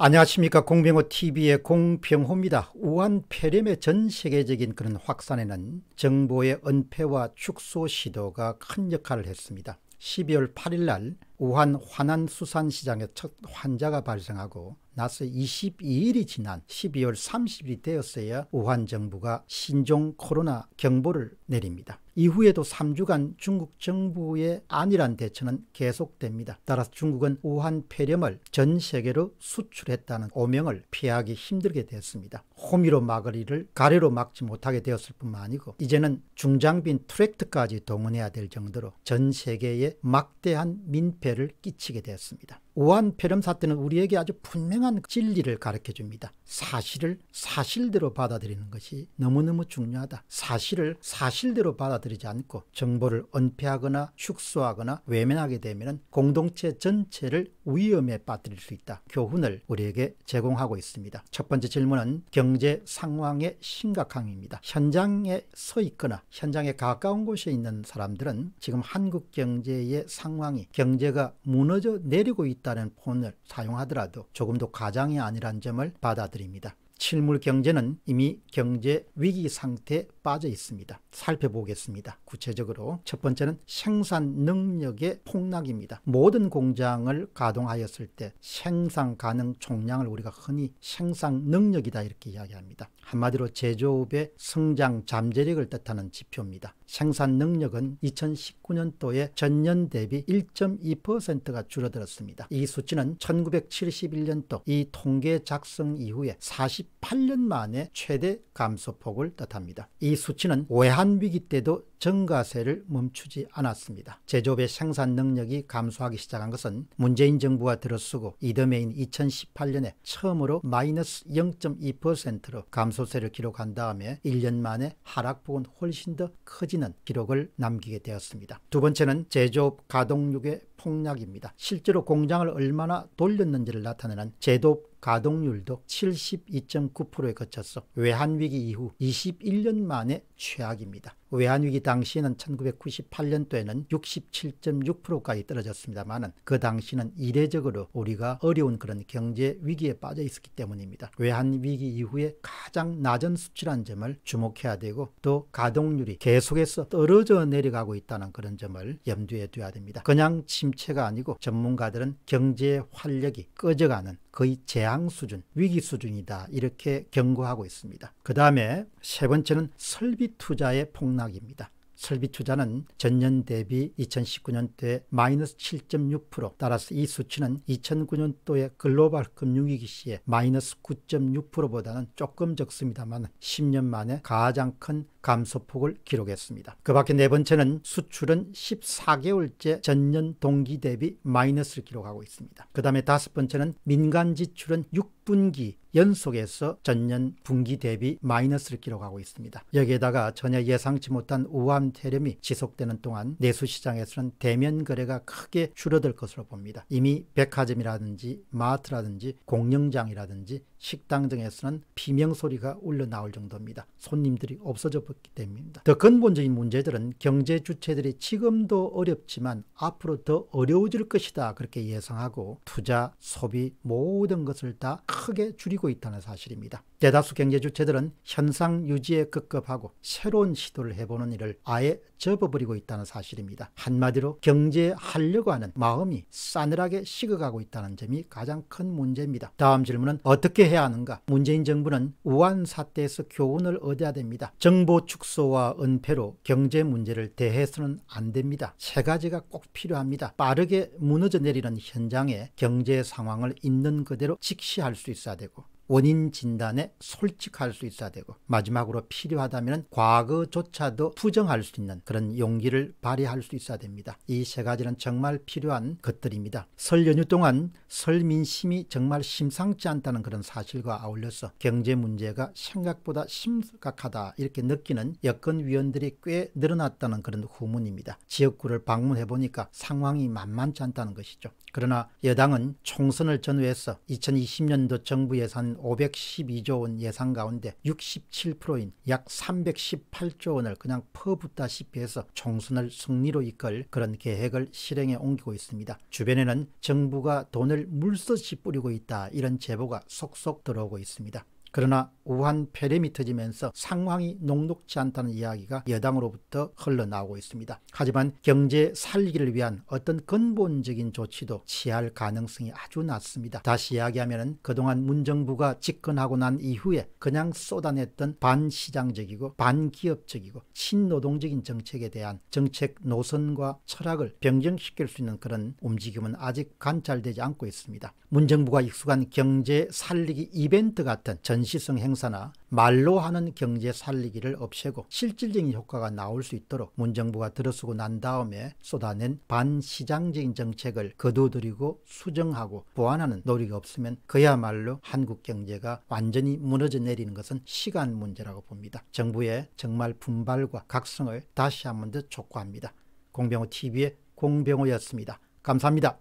안녕하십니까 공병호TV의 공병호입니다. 우한 폐렴의 전 세계적인 그런 확산에는 정부의 은폐와 축소 시도가 큰 역할을 했습니다. 12월 8일 날 우한 화난수산시장에 첫 환자가 발생하고 나서 22일이 지난 12월 30일이 되었어야 우한 정부가 신종 코로나 경보를 내립니다. 이후에도 3주간 중국 정부의 안일한 대처는 계속됩니다. 따라서 중국은 우한 폐렴을 전 세계로 수출했다는 오명을 피하기 힘들게 되었습니다. 호미로 막을 리를 가래로 막지 못하게 되었을 뿐만 아니고 이제는 중장빈 트랙트까지 동원해야 될 정도로 전 세계에 막대한 민폐를 끼치게 되었습니다. 우한폐렴 사태는 우리에게 아주 분명한 진리를 가르쳐 줍니다. 사실을 사실대로 받아들이는 것이 너무너무 중요하다. 사실을 사실대로 받아들이지 않고 정보를 은폐하거나 축소하거나 외면하게 되면 공동체 전체를 위험에 빠뜨릴 수 있다. 교훈을 우리에게 제공하고 있습니다. 첫 번째 질문은 경제 상황의 심각함입니다. 현장에 서 있거나 현장에 가까운 곳에 있는 사람들은 지금 한국 경제의 상황이 경제가 무너져 내리고 있다. 없다는 폰을 사용하더라도 조금도 과장이 아니란 점을 받아들입니다. 실물 경제는 이미 경제 위기 상태 빠져 있습니다. 살펴보겠습니다. 구체적으로 첫 번째는 생산 능력의 폭락입니다. 모든 공장을 가동하였을 때 생산 가능 총량을 우리가 흔히 생산 능력이다 이렇게 이야기합니다. 한마디로 제조업의 성장 잠재력을 뜻하는 지표입니다. 생산 능력은 2019년도에 전년 대비 1.2%가 줄어들었습니다. 이 수치는 1971년도 이 통계 작성 이후에 48년 만에 최대 감소폭을 뜻합니다. 이 수치는 외환위기 때도 증가세를 멈추지 않았습니다. 제조업의 생산 능력이 감소하기 시작한 것은 문재인 정부가 들어쓰고 이듬해인 2018년에 처음으로 마이너스 0.2%로 감소세를 기록한 다음에 1년 만에 하락폭은 훨씬 더 커지는 기록을 남기게 되었습니다. 두 번째는 제조업 가동률의 폭락입니다. 실제로 공장을 얼마나 돌렸는지를 나타내는 제조업 가동률도 72.9%에 그쳤어 외환위기 이후 21년 만에 최악입니다. 외환위기 당시에는 1998년도에는 67.6%까지 떨어졌습니다만 그 당시는 이례적으로 우리가 어려운 그런 경제 위기에 빠져 있었기 때문입니다. 외환위기 이후에 가장 낮은 수치란 점을 주목해야 되고 또 가동률이 계속해서 떨어져 내려가고 있다는 그런 점을 염두에 둬야 됩니다. 그냥 침체가 아니고 전문가들은 경제 활력이 꺼져가는 거의 재앙 수준, 위기 수준이다 이렇게 경고하고 있습니다. 그 다음에 세 번째는 설비 투자의 폭락입니다. 설비 투자는 전년 대비 2019년도에 마이너스 7.6% 따라서 이 수치는 2009년도의 글로벌 금융위기 시에 마이너스 9.6%보다는 조금 적습니다만 10년 만에 가장 큰 감소폭을 기록했습니다. 그 밖에 네 번째는 수출은 14개월째 전년 동기 대비 마이너스를 기록하고 있습니다. 그 다음에 다섯 번째는 민간 지출은 6분기 연속에서 전년 분기 대비 마이너스를 기록하고 있습니다. 여기에다가 전혀 예상치 못한 우암 테렴이 지속되는 동안 내수시장에서는 대면 거래가 크게 줄어들 것으로 봅니다. 이미 백화점이라든지 마트라든지 공영장이라든지 식당 등에서는 비명 소리가 울려 나올 정도입니다. 손님들이 없어져 그렇기 때문입니다. 더 근본적인 문제들은 경제 주체들이 지금도 어렵지만 앞으로 더 어려워질 것이다 그렇게 예상하고 투자, 소비 모든 것을 다 크게 줄이고 있다는 사실입니다. 대다수 경제 주체들은 현상 유지에 급급하고 새로운 시도를 해보는 일을 아예 접어버리고 있다는 사실입니다. 한마디로 경제하려고 에 하는 마음이 싸늘하게 식어가고 있다는 점이 가장 큰 문제입니다. 다음 질문은 어떻게 해야 하는가? 문재인 정부는 우한 사태에서 교훈을 얻어야 됩니다. 정보 축소와 은폐로 경제 문제를 대해서는 안 됩니다. 세 가지가 꼭 필요합니다. 빠르게 무너져 내리는 현장에 경제 상황을 있는 그대로 직시할 수 있어야 되고 원인 진단에 솔직할 수 있어야 되고 마지막으로 필요하다면 과거조차도 부정할 수 있는 그런 용기를 발휘할 수 있어야 됩니다. 이 세 가지는 정말 필요한 것들입니다. 설 연휴 동안 설 민심이 정말 심상치 않다는 그런 사실과 아울려서 경제 문제가 생각보다 심각하다 이렇게 느끼는 여건위원들이 꽤 늘어났다는 그런 후문입니다. 지역구를 방문해 보니까 상황이 만만치 않다는 것이죠. 그러나 여당은 총선을 전후해서 2020년도 정부 예산 512조 원 예산 가운데 67%인 약 318조 원을 그냥 퍼붓다시피 해서 총선을 승리로 이끌 그런 계획을 실행에 옮기고 있습니다. 주변에는 정부가 돈을 물듯이 뿌리고 있다 이런 제보가 속속 들어오고 있습니다. 그러나 우한 폐렴이터지면서 상황이 녹록지 않다는 이야기가 여당으로부터 흘러나오고 있습니다. 하지만 경제 살리기를 위한 어떤 근본적인 조치도 취할 가능성이 아주 낮습니다. 다시 이야기하면 그동안 문정부가 집권하고 난 이후에 그냥 쏟아냈던 반시장적이고 반기업적이고 친노동적인 정책에 대한 정책 노선과 철학을 병정시킬 수 있는 그런 움직임은 아직 관찰되지 않고 있습니다. 문정부가 익숙한 경제 살리기 이벤트 같은 전시성 행사 행사나 말로 하는 경제 살리기를 없애고 실질적인 효과가 나올 수 있도록 문정부가 들어서고 난 다음에 쏟아낸 반시장적인 정책을 거두들이고 수정하고 보완하는 노력이 없으면 그야말로 한국 경제가 완전히 무너져 내리는 것은 시간 문제라고 봅니다. 정부의 정말 분발과 각성을 다시 한번더 촉구합니다. 공병호 TV의 공병호였습니다. 감사합니다.